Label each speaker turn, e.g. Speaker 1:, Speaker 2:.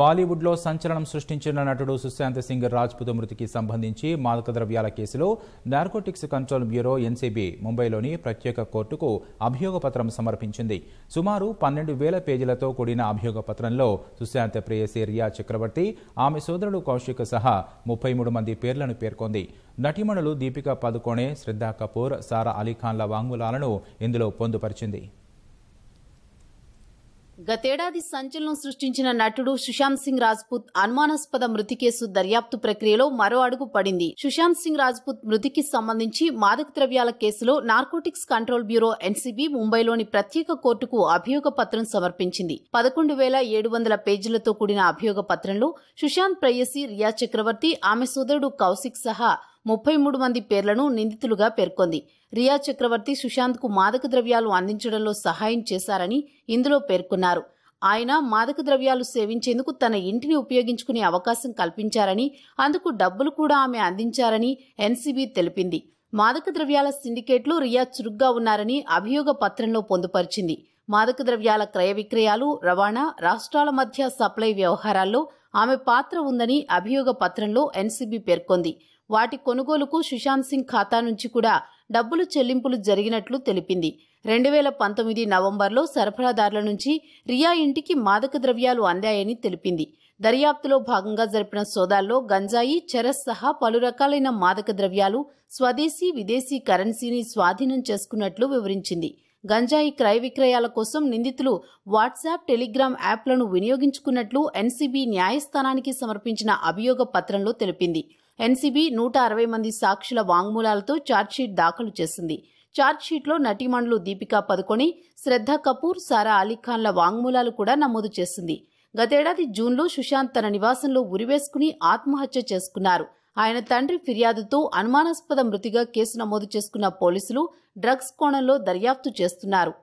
Speaker 1: బాలీవుడ్లో సంచలనం సృష్టించిన నటుడు సుశాంత్ సింగ్ రాజ్పుత్ మృతికి సంబంధించి ద్రవ్యాల కేసులో నార్కోటిక్స్ కంట్రోల్ బ్యూరో ఎన్సీబీ ముంబైలోని ప్రత్యేక కోర్టుకు అభియోగపత్రం సమర్పించింది సుమారు పన్నెండు వేల పేజీలతో కూడిన అభియోగ పత్రంలో సుశాంత్ ప్రేయసి రియా చక్రవర్తి ఆమె సోదరుడు కౌశిక్ సహా ముప్పై మూడు మంది పేర్లను పేర్కొంది నటిమణులు దీపికా పదుకోణే శ్రద్ధా కపూర్ సారా అలీఖాన్ల వాంగ్మూలాలను ఇందులో పొందుపరిచింది
Speaker 2: గతేడాది సంచలనం సృష్టించిన నటుడు సుశాంత్ సింగ్ రాజ్పుత్ అనుమానాస్పద మృతి కేసు దర్యాప్తు ప్రక్రియలో మరో అడుగు పడింది సుశాంత్ సింగ్ రాజ్పుత్ మృతికి సంబంధించి మాదక ద్రవ్యాల కేసులో నార్కోటిక్స్ కంట్రోల్ బ్యూరో ఎన్సీబీ ముంబైలోని ప్రత్యేక కోర్టుకు అభియోగ పత్రం సమర్పించింది పదకొండు వేల ఏడు వందల పేజీలతో కూడిన అభియోగ పత్రంలో సుశాంత్ ప్రేయసి రియా చక్రవర్తి ఆమె సోదరుడు కౌశిక్ సహా ముప్పై మూడు మంది పేర్లను నిందితులుగా పేర్కొంది రియా చక్రవర్తి సుశాంత్కు మాదక ద్రవ్యాలు అందించడంలో సహాయం చేశారని ఇందులో పేర్కొన్నారు ఆయన మాదక ద్రవ్యాలు సేవించేందుకు తన ఇంటిని ఉపయోగించుకునే అవకాశం కల్పించారని అందుకు డబ్బులు కూడా ఆమె అందించారని ఎన్సీబీ తెలిపింది మాదక ద్రవ్యాల సిండికేట్లు రియా చురుగ్గా ఉన్నారని అభియోగ పత్రంలో పొందుపరిచింది మాదక ద్రవ్యాల క్రయ విక్రయాలు రవాణా రాష్ట్రాల మధ్య సప్లై వ్యవహారాల్లో ఆమె పాత్ర ఉందని అభియోగ పత్రంలో ఎన్సీబీ పేర్కొంది వాటి కొనుగోలుకు సుశాంత్ సింగ్ ఖాతా నుంచి కూడా డబ్బులు చెల్లింపులు జరిగినట్లు తెలిపింది రెండు వేల పంతొమ్మిది నవంబర్లో సరఫరాదారుల నుంచి రియా ఇంటికి మాదక ద్రవ్యాలు అందాయని తెలిపింది దర్యాప్తులో భాగంగా జరిపిన సోదాల్లో గంజాయి చెరస్ సహా పలు రకాలైన మాదక ద్రవ్యాలు స్వదేశీ విదేశీ కరెన్సీని స్వాధీనం చేసుకున్నట్లు వివరించింది గంజాయి క్రయ విక్రయాల కోసం నిందితులు వాట్సాప్ టెలిగ్రామ్ యాప్లను వినియోగించుకున్నట్లు ఎన్సీబీ న్యాయస్థానానికి సమర్పించిన అభియోగ పత్రంలో తెలిపింది ఎన్సీబీ నూట అరవై మంది సాక్షుల వాంగ్మూలాలతో ఛార్జ్షీట్ దాఖలు చేసింది ఛార్జ్షీట్లో నటీమణులు దీపికా పదుకొని శ్రద్ధ కపూర్ సారా అలీఖాన్ల వాంగ్మూలాలు కూడా నమోదు చేసింది గతేడాది జూన్లో సుశాంత్ తన నివాసంలో ఉరివేసుకుని ఆత్మహత్య చేసుకున్నారు ఆయన తండ్రి ఫిర్యాదుతో అనుమానాస్పద మృతిగా కేసు నమోదు చేసుకున్న పోలీసులు డ్రగ్స్ కోణంలో దర్యాప్తు చేస్తున్నారు